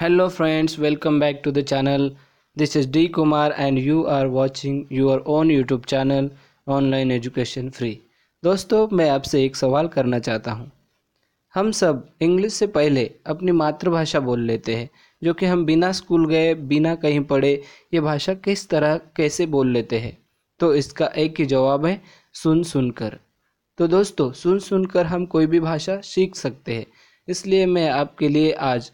hello friends welcome back to the channel this is D Kumar and you are watching your own YouTube channel online education free दोस्तों मैं आपसे एक सवाल करना चाहता हूँ हम सब इंग्लिश से पहले अपनी मातृभाषा बोल लेते हैं जो कि हम बिना स्कूल गए बिना कहीं पढ़े ये भाषा किस तरह कैसे बोल लेते हैं तो इसका एक ही जवाब है सुन सुनकर तो दोस्तों सुन सुनकर हम कोई भी भाषा सीख सकते हैं इसलिए मैं आपके लिए आज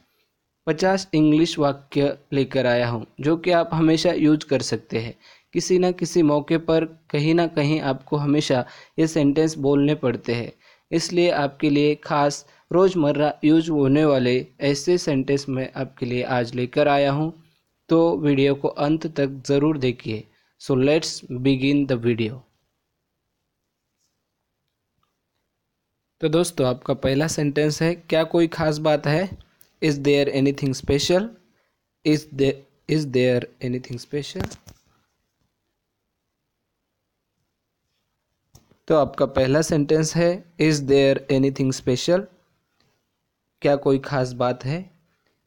पचास इंग्लिश वाक्य लेकर आया हूँ जो कि आप हमेशा यूज कर सकते हैं किसी ना किसी मौके पर कहीं ना कहीं आपको हमेशा ये सेंटेंस बोलने पड़ते हैं इसलिए आपके लिए खास रोज़मर्रा यूज होने वाले ऐसे सेंटेंस मैं आपके लिए आज लेकर आया हूँ तो वीडियो को अंत तक ज़रूर देखिए so let's begin the video तो दोस्तों आपका पहला सेंटेंस है क्या कोई खास बात है is there anything special is there is there anything special तो आपका पहला सेंटेंस है इज़ देयर थिंग स्पेशल क्या कोई ख़ास बात है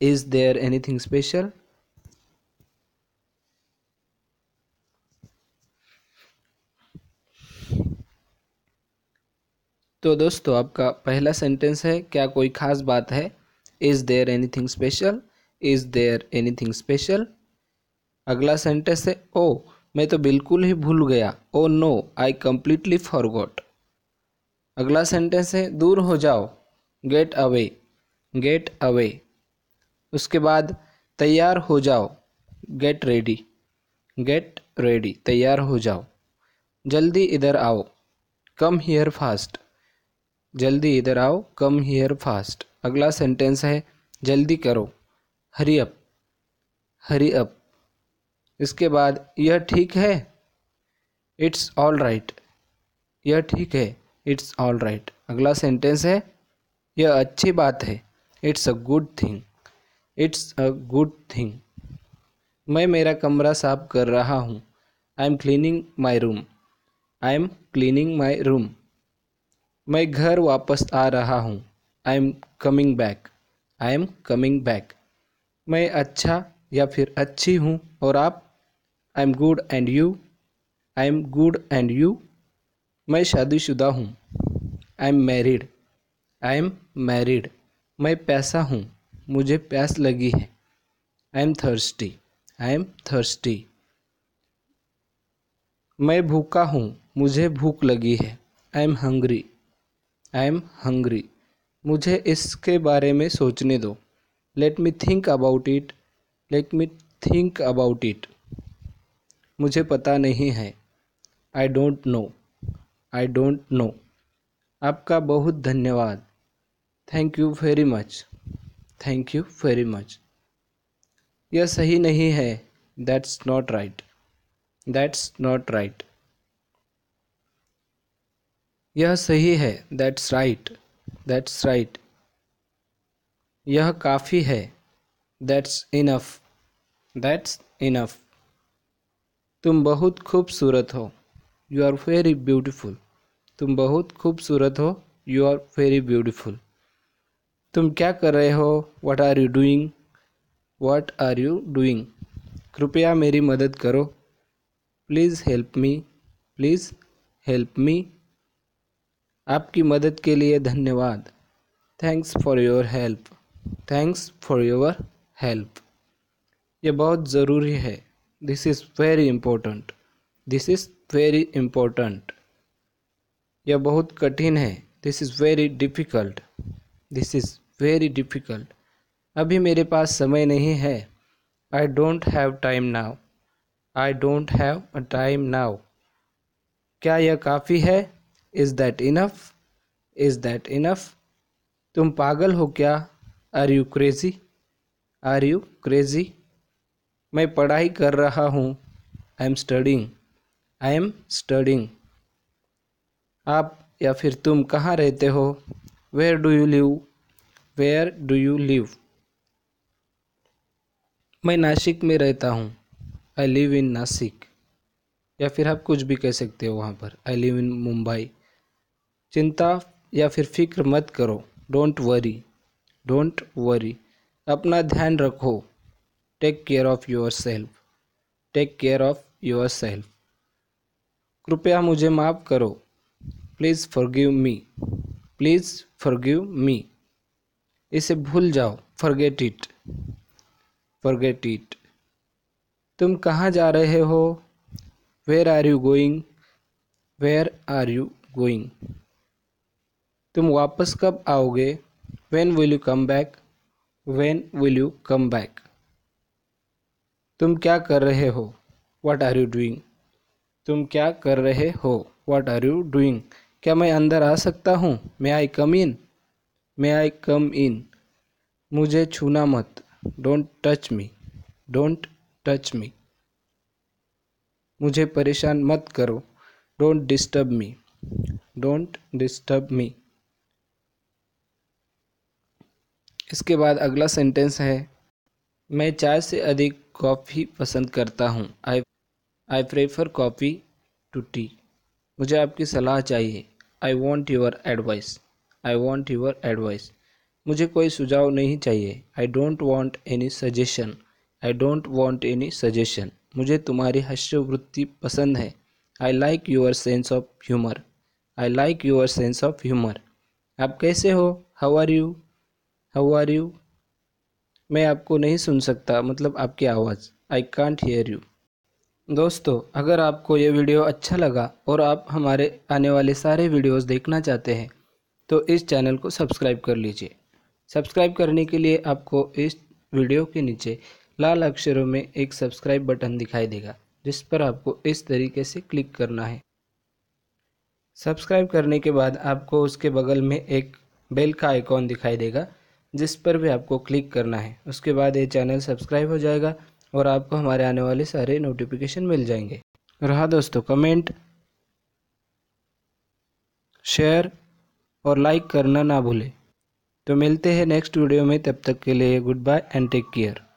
इज़ देयर थिंग स्पेशल तो दोस्तों आपका पहला सेंटेंस है क्या कोई ख़ास बात है is there anything special is there anything special अगला सेंटेंस है ओ मैं तो बिल्कुल ही भूल गया oh no I completely forgot अगला सेंटेंस है दूर हो जाओ गेट अवे गेट अवे उसके बाद तैयार हो जाओ गेट रेडी गेट रेडी तैयार हो जाओ जल्दी इधर आओ कम हियर फास्ट जल्दी इधर आओ कम हियर फास्ट अगला सेंटेंस है जल्दी करो हरी अप हरी अप इसके बाद यह ठीक है इट्स ऑल राइट यह ठीक है इट्स ऑल राइट अगला सेंटेंस है यह अच्छी बात है it's a good thing it's a good thing मैं मेरा कमरा साफ कर रहा हूँ I am cleaning my room I am cleaning my room मैं घर वापस आ रहा हूँ I am coming back I am coming back मैं अच्छा या फिर अच्छी हूँ और आप I am good and you I am good and you मैं शादीशुदा हूँ I am married I am married मैं पैसा हूँ मुझे प्यास लगी है I am thirsty I am thirsty मैं भूखा हूँ मुझे भूख लगी है I am hungry I am hungry मुझे इसके बारे में सोचने दो let me think about it let me think about it मुझे पता नहीं है I don't know I don't know आपका बहुत धन्यवाद thank you very much thank you very much यह सही नहीं है that's not right that's not right यह सही है दैट्स राइट दैट्स राइट यह काफ़ी है दैट्स इनफ दैट्स इनफ तुम बहुत खूबसूरत हो यू आर वेरी ब्यूटीफुल तुम बहुत खूबसूरत हो यू आर वेरी ब्यूटीफुल तुम क्या कर रहे हो what are you doing what are you doing कृपया मेरी मदद करो please help me please help me आपकी मदद के लिए धन्यवाद thanks for your help thanks for your help ये बहुत ज़रूरी है this is very important this is very important यह बहुत कठिन है this is very difficult this is very difficult अभी मेरे पास समय नहीं है I don't have time now I don't have a time now क्या यह काफ़ी है is that enough is that enough तुम पागल हो क्या are you crazy are you crazy मैं पढ़ाई कर रहा हूँ I am studying I am studying आप या फिर तुम कहाँ रहते हो where do you live where do you live मैं नासिक में रहता हूँ आई लिव इन नासिक या फिर आप कुछ भी कह सकते हो वहाँ पर आई लिव इन मुंबई चिंता या फिर फिक्र मत करो डोंट वरी डोंट वरी अपना ध्यान रखो take care of yourself take care of yourself कृपया मुझे माफ़ करो please forgive me please forgive me इसे भूल जाओ फॉरगेट इट फॉरगेट इट तुम कहाँ जा रहे हो where are you going where are you going तुम वापस कब आओगे when will you come back when will you come back तुम क्या कर रहे हो वाट आर यू डूइंग तुम क्या कर रहे हो वाट आर यू डूइंग क्या मैं अंदर आ सकता हूँ मे आई कम इन मे आई कम इन मुझे छूना मत don't touch me don't touch me मुझे परेशान मत करो don't disturb me don't disturb me इसके बाद अगला सेंटेंस है मैं चाय से अधिक कॉफ़ी पसंद करता हूँ I I prefer coffee to tea मुझे आपकी सलाह चाहिए I want your advice I want your advice मुझे कोई सुझाव नहीं चाहिए I don't want any suggestion I don't want any suggestion मुझे तुम्हारी हस्यवृत्ति पसंद है I like your sense of humour I like your sense of humour आप कैसे हो how are you how are you मैं आपको नहीं सुन सकता मतलब आपकी आवाज़ आई कॉन्ट हेयर यू दोस्तों अगर आपको ये वीडियो अच्छा लगा और आप हमारे आने वाले सारे वीडियोस देखना चाहते हैं तो इस चैनल को सब्सक्राइब कर लीजिए सब्सक्राइब करने के लिए आपको इस वीडियो के नीचे लाल अक्षरों में एक सब्सक्राइब बटन दिखाई देगा जिस पर आपको इस तरीके से क्लिक करना है सब्सक्राइब करने के बाद आपको उसके बगल में एक बेल का आइकॉन दिखाई देगा जिस पर भी आपको क्लिक करना है उसके बाद ये चैनल सब्सक्राइब हो जाएगा और आपको हमारे आने वाले सारे नोटिफिकेशन मिल जाएंगे रहा दोस्तों कमेंट शेयर और लाइक करना ना भूलें तो मिलते हैं नेक्स्ट वीडियो में तब तक के लिए goodbye and take care